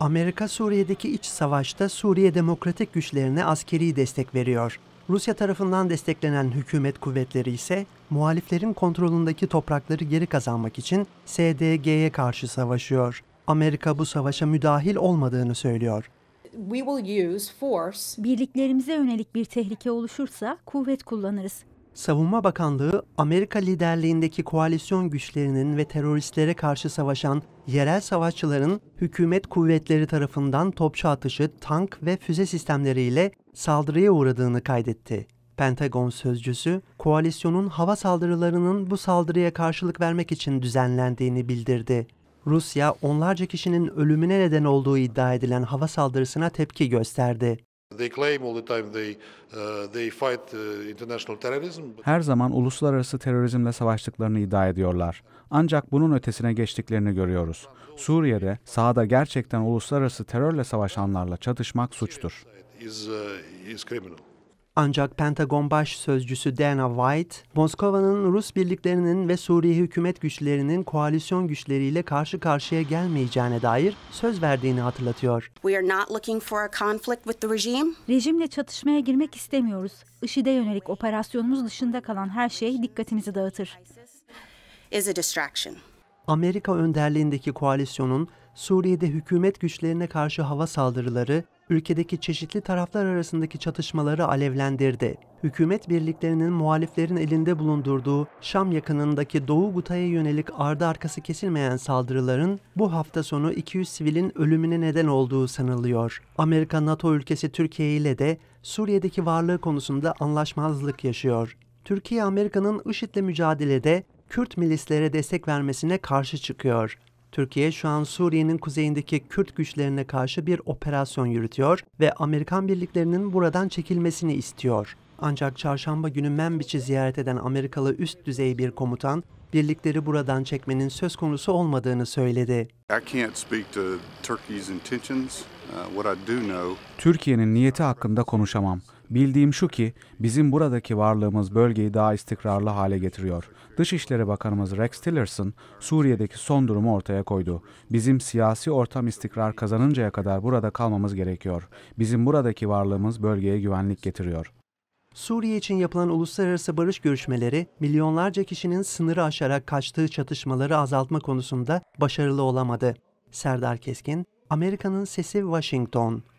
Amerika Suriye'deki iç savaşta Suriye demokratik güçlerine askeri destek veriyor. Rusya tarafından desteklenen hükümet kuvvetleri ise muhaliflerin kontrolündeki toprakları geri kazanmak için SDG'ye karşı savaşıyor. Amerika bu savaşa müdahil olmadığını söylüyor. Birliklerimize yönelik bir tehlike oluşursa kuvvet kullanırız. Savunma Bakanlığı, Amerika liderliğindeki koalisyon güçlerinin ve teröristlere karşı savaşan yerel savaşçıların hükümet kuvvetleri tarafından topçu atışı, tank ve füze sistemleriyle saldırıya uğradığını kaydetti. Pentagon sözcüsü, koalisyonun hava saldırılarının bu saldırıya karşılık vermek için düzenlendiğini bildirdi. Rusya, onlarca kişinin ölümüne neden olduğu iddia edilen hava saldırısına tepki gösterdi. Her zaman uluslararası terörizmle savaştıklarını iddia ediyorlar. Ancak bunun ötesine geçtiklerini görüyoruz. Suriye'de sahada gerçekten uluslararası terörle savaşanlarla çatışmak suçtur. Ancak Pentagon Baş Sözcüsü Dana White, Moskova'nın Rus birliklerinin ve Suriye hükümet güçlerinin koalisyon güçleriyle karşı karşıya gelmeyeceğine dair söz verdiğini hatırlatıyor. We are not looking for a conflict with the regime. Rejimle çatışmaya girmek istemiyoruz. IŞİD'e yönelik operasyonumuz dışında kalan her şey dikkatimizi dağıtır. Is a distraction. Amerika önderliğindeki koalisyonun Suriye'de hükümet güçlerine karşı hava saldırıları ülkedeki çeşitli taraflar arasındaki çatışmaları alevlendirdi. Hükümet birliklerinin muhaliflerin elinde bulundurduğu Şam yakınındaki Doğu Guta'ya yönelik ardı arkası kesilmeyen saldırıların bu hafta sonu 200 sivilin ölümüne neden olduğu sanılıyor. Amerika NATO ülkesi Türkiye ile de Suriye'deki varlığı konusunda anlaşmazlık yaşıyor. Türkiye Amerika'nın IŞİD'le mücadelede Kürt milislere destek vermesine karşı çıkıyor. Türkiye şu an Suriye'nin kuzeyindeki Kürt güçlerine karşı bir operasyon yürütüyor ve Amerikan birliklerinin buradan çekilmesini istiyor. Ancak çarşamba günü Membiç'i ziyaret eden Amerikalı üst düzey bir komutan, birlikleri buradan çekmenin söz konusu olmadığını söyledi. Uh, Türkiye'nin niyeti hakkında konuşamam. Bildiğim şu ki bizim buradaki varlığımız bölgeyi daha istikrarlı hale getiriyor. Dışişleri Bakanımız Rex Tillerson Suriye'deki son durumu ortaya koydu. Bizim siyasi ortam istikrar kazanıncaya kadar burada kalmamız gerekiyor. Bizim buradaki varlığımız bölgeye güvenlik getiriyor. Suriye için yapılan uluslararası barış görüşmeleri milyonlarca kişinin sınırı aşarak kaçtığı çatışmaları azaltma konusunda başarılı olamadı. Serdar Keskin, Amerika'nın Sesi Washington